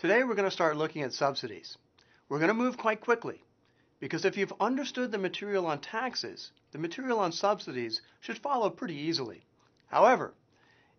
Today we're going to start looking at subsidies. We're going to move quite quickly because if you've understood the material on taxes, the material on subsidies should follow pretty easily. However,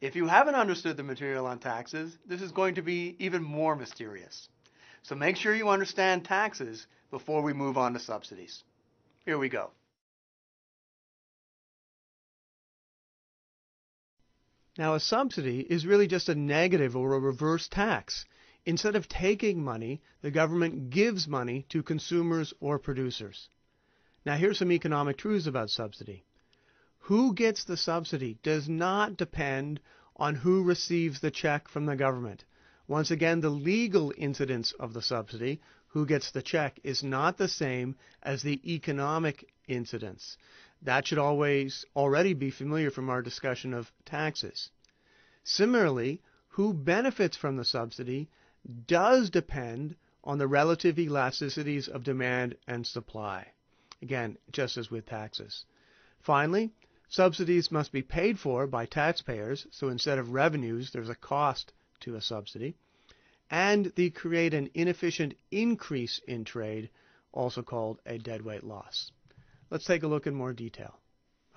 if you haven't understood the material on taxes, this is going to be even more mysterious. So make sure you understand taxes before we move on to subsidies. Here we go. Now, a subsidy is really just a negative or a reverse tax. Instead of taking money, the government gives money to consumers or producers. Now, here's some economic truths about subsidy. Who gets the subsidy does not depend on who receives the check from the government. Once again, the legal incidence of the subsidy, who gets the check, is not the same as the economic incidence. That should always already be familiar from our discussion of taxes. Similarly, who benefits from the subsidy does depend on the relative elasticities of demand and supply. Again, just as with taxes. Finally, subsidies must be paid for by taxpayers, so instead of revenues, there's a cost to a subsidy. And they create an inefficient increase in trade, also called a deadweight loss. Let's take a look in more detail.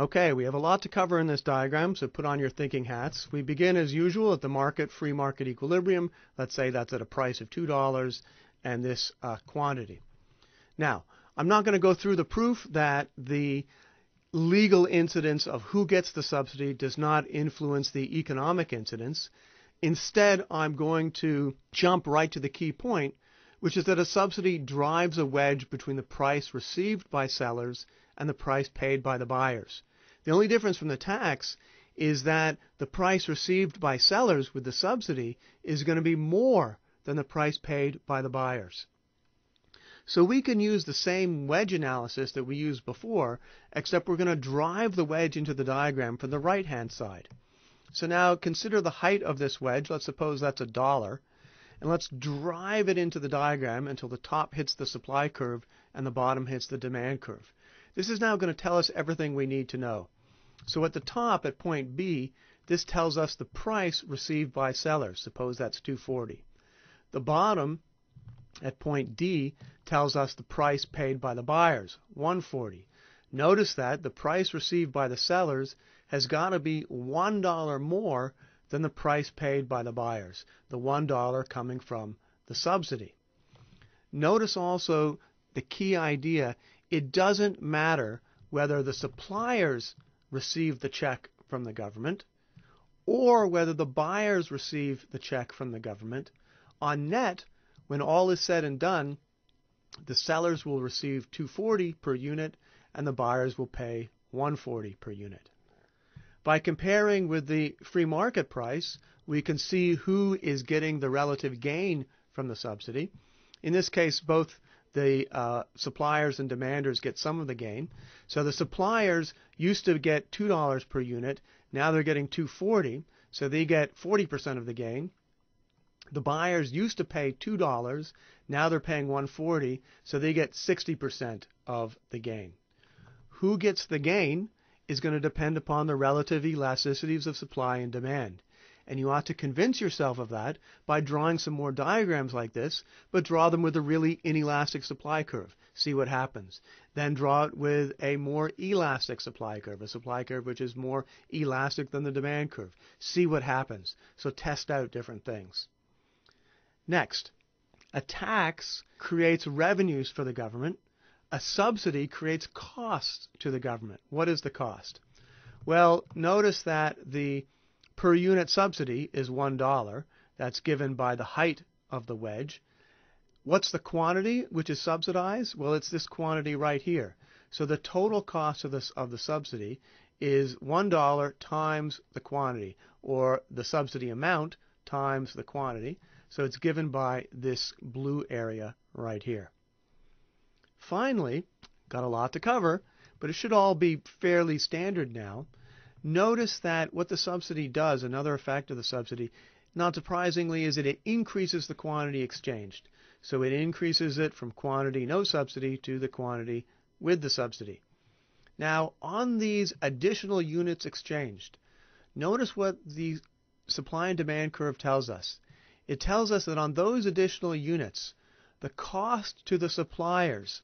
Okay, we have a lot to cover in this diagram, so put on your thinking hats. We begin as usual at the market free market equilibrium. Let's say that's at a price of $2 and this uh, quantity. Now, I'm not going to go through the proof that the legal incidence of who gets the subsidy does not influence the economic incidence. Instead, I'm going to jump right to the key point, which is that a subsidy drives a wedge between the price received by sellers and the price paid by the buyers. The only difference from the tax is that the price received by sellers with the subsidy is going to be more than the price paid by the buyers. So we can use the same wedge analysis that we used before, except we're going to drive the wedge into the diagram from the right-hand side. So now consider the height of this wedge. Let's suppose that's a dollar. And let's drive it into the diagram until the top hits the supply curve and the bottom hits the demand curve. This is now going to tell us everything we need to know. So at the top, at point B, this tells us the price received by sellers. Suppose that's 240. The bottom, at point D, tells us the price paid by the buyers, 140. Notice that the price received by the sellers has got to be $1 more than the price paid by the buyers, the $1 coming from the subsidy. Notice also the key idea it doesn't matter whether the suppliers receive the check from the government or whether the buyers receive the check from the government. On net, when all is said and done, the sellers will receive 240 per unit and the buyers will pay 140 per unit. By comparing with the free market price, we can see who is getting the relative gain from the subsidy. In this case, both the uh, suppliers and demanders get some of the gain. So the suppliers used to get two dollars per unit. Now they're getting 240, so they get 40% of the gain. The buyers used to pay two dollars. Now they're paying 140, so they get 60% of the gain. Who gets the gain is going to depend upon the relative elasticities of supply and demand. And you ought to convince yourself of that by drawing some more diagrams like this, but draw them with a really inelastic supply curve. See what happens. Then draw it with a more elastic supply curve, a supply curve which is more elastic than the demand curve. See what happens. So test out different things. Next, a tax creates revenues for the government. A subsidy creates costs to the government. What is the cost? Well, notice that the per unit subsidy is $1. That's given by the height of the wedge. What's the quantity which is subsidized? Well, it's this quantity right here. So the total cost of, this, of the subsidy is $1 times the quantity, or the subsidy amount times the quantity. So it's given by this blue area right here. Finally, got a lot to cover, but it should all be fairly standard now. Notice that what the subsidy does, another effect of the subsidy, not surprisingly, is that it increases the quantity exchanged. So it increases it from quantity no subsidy to the quantity with the subsidy. Now, on these additional units exchanged, notice what the supply and demand curve tells us. It tells us that on those additional units, the cost to the suppliers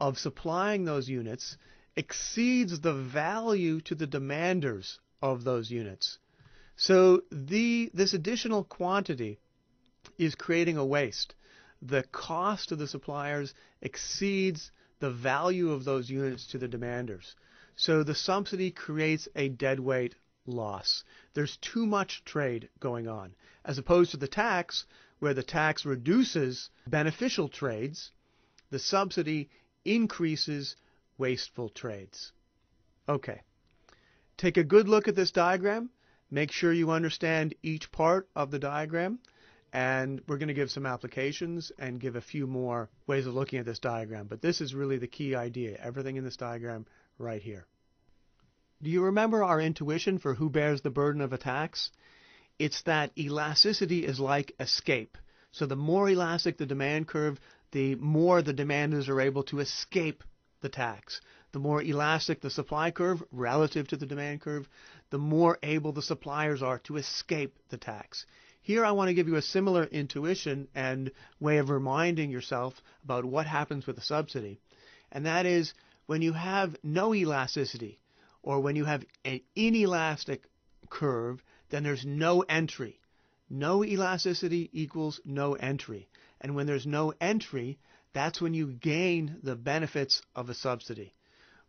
of supplying those units exceeds the value to the demanders of those units. So the, this additional quantity is creating a waste. The cost of the suppliers exceeds the value of those units to the demanders. So the subsidy creates a deadweight loss. There's too much trade going on, as opposed to the tax, where the tax reduces beneficial trades, the subsidy increases wasteful trades. Okay. Take a good look at this diagram. Make sure you understand each part of the diagram. And we're going to give some applications and give a few more ways of looking at this diagram. But this is really the key idea, everything in this diagram right here. Do you remember our intuition for who bears the burden of a tax? It's that elasticity is like escape. So the more elastic the demand curve, the more the demanders are able to escape the tax. The more elastic the supply curve relative to the demand curve, the more able the suppliers are to escape the tax. Here, I want to give you a similar intuition and way of reminding yourself about what happens with a subsidy. And that is when you have no elasticity or when you have an inelastic curve, then there's no entry. No elasticity equals no entry. And when there's no entry, that's when you gain the benefits of a subsidy.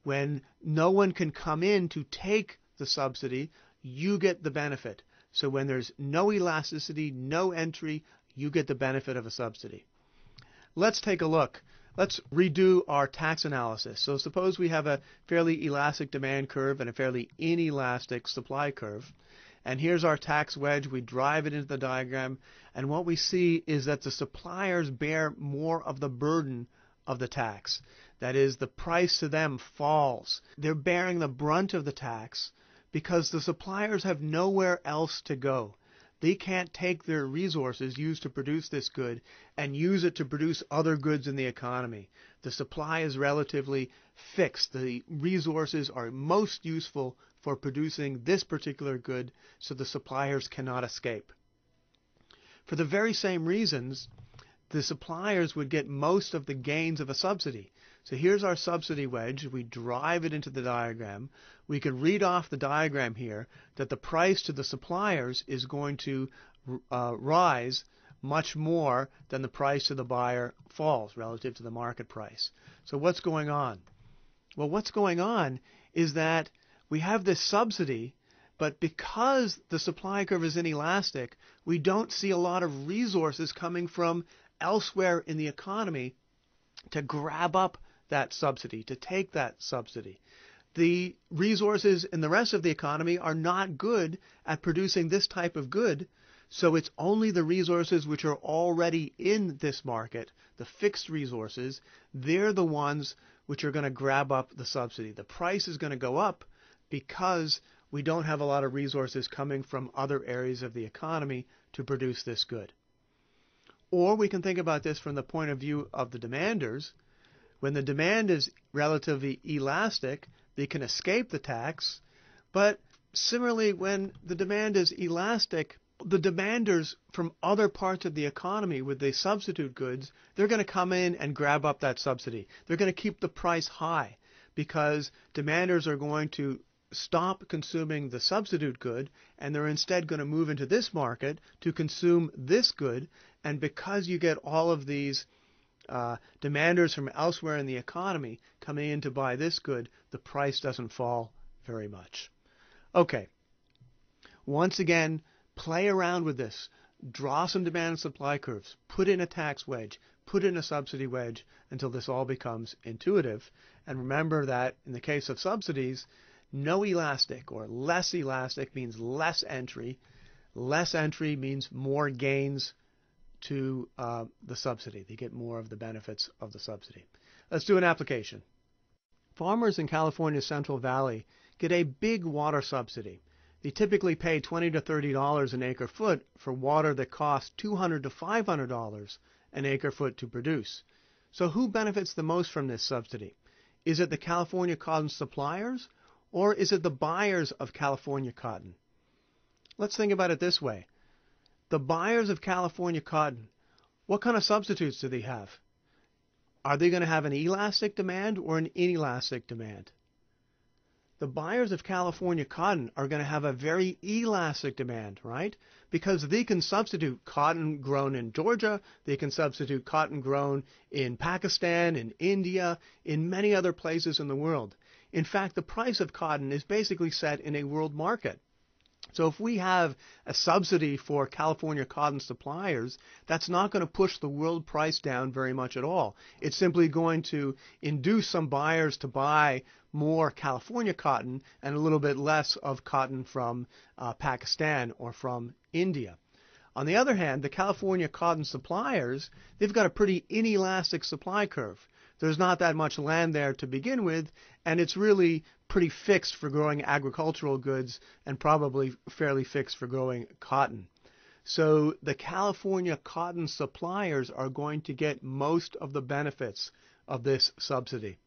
When no one can come in to take the subsidy, you get the benefit. So when there's no elasticity, no entry, you get the benefit of a subsidy. Let's take a look. Let's redo our tax analysis. So suppose we have a fairly elastic demand curve and a fairly inelastic supply curve. And here's our tax wedge. We drive it into the diagram. And what we see is that the suppliers bear more of the burden of the tax. That is, the price to them falls. They're bearing the brunt of the tax because the suppliers have nowhere else to go. They can't take their resources used to produce this good and use it to produce other goods in the economy. The supply is relatively fixed. The resources are most useful for producing this particular good so the suppliers cannot escape. For the very same reasons, the suppliers would get most of the gains of a subsidy. So here's our subsidy wedge. We drive it into the diagram. We can read off the diagram here that the price to the suppliers is going to uh, rise much more than the price to the buyer falls relative to the market price. So what's going on? Well, what's going on is that we have this subsidy, but because the supply curve is inelastic, we don't see a lot of resources coming from elsewhere in the economy to grab up that subsidy, to take that subsidy. The resources in the rest of the economy are not good at producing this type of good, so it's only the resources which are already in this market, the fixed resources, they're the ones which are going to grab up the subsidy. The price is going to go up because we don't have a lot of resources coming from other areas of the economy to produce this good. Or we can think about this from the point of view of the demanders. When the demand is relatively elastic, they can escape the tax. But similarly, when the demand is elastic, the demanders from other parts of the economy with the substitute goods, they're going to come in and grab up that subsidy. They're going to keep the price high because demanders are going to stop consuming the substitute good and they're instead going to move into this market to consume this good. And because you get all of these uh, demanders from elsewhere in the economy coming in to buy this good, the price doesn't fall very much. Okay. Once again, play around with this. Draw some demand and supply curves. Put in a tax wedge. Put in a subsidy wedge until this all becomes intuitive. And remember that in the case of subsidies, no elastic or less elastic means less entry. Less entry means more gains to uh, the subsidy. They get more of the benefits of the subsidy. Let's do an application. Farmers in California's Central Valley get a big water subsidy. They typically pay $20 to $30 an acre foot for water that costs $200 to $500 an acre foot to produce. So who benefits the most from this subsidy? Is it the California cotton suppliers or is it the buyers of California cotton? Let's think about it this way. The buyers of California cotton, what kind of substitutes do they have? Are they going to have an elastic demand or an inelastic demand? The buyers of California cotton are going to have a very elastic demand, right? Because they can substitute cotton grown in Georgia, they can substitute cotton grown in Pakistan, in India, in many other places in the world. In fact, the price of cotton is basically set in a world market. So if we have a subsidy for California cotton suppliers, that's not going to push the world price down very much at all. It's simply going to induce some buyers to buy more California cotton and a little bit less of cotton from uh, Pakistan or from India. On the other hand, the California cotton suppliers, they've got a pretty inelastic supply curve there's not that much land there to begin with, and it's really pretty fixed for growing agricultural goods and probably fairly fixed for growing cotton. So the California cotton suppliers are going to get most of the benefits of this subsidy.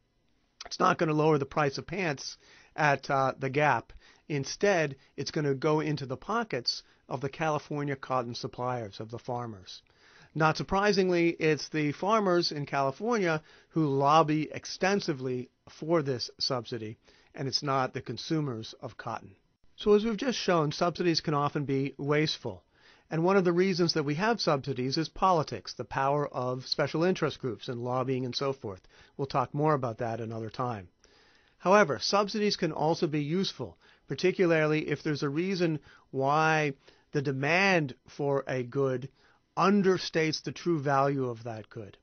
It's not going to lower the price of pants at uh, the gap. Instead, it's going to go into the pockets of the California cotton suppliers, of the farmers. Not surprisingly, it's the farmers in California who lobby extensively for this subsidy, and it's not the consumers of cotton. So, as we've just shown, subsidies can often be wasteful. And one of the reasons that we have subsidies is politics, the power of special interest groups and lobbying and so forth. We'll talk more about that another time. However, subsidies can also be useful, particularly if there's a reason why the demand for a good understates the true value of that good.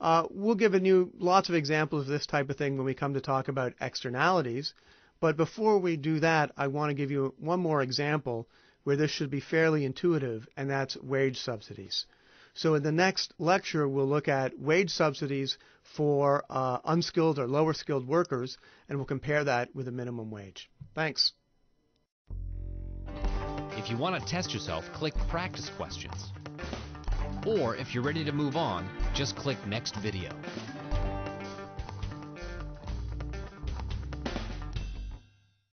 Uh, we'll give you lots of examples of this type of thing when we come to talk about externalities. But before we do that, I want to give you one more example where this should be fairly intuitive, and that's wage subsidies. So in the next lecture, we'll look at wage subsidies for uh, unskilled or lower skilled workers, and we'll compare that with a minimum wage. Thanks. If you want to test yourself, click Practice Questions. Or if you're ready to move on, just click Next Video.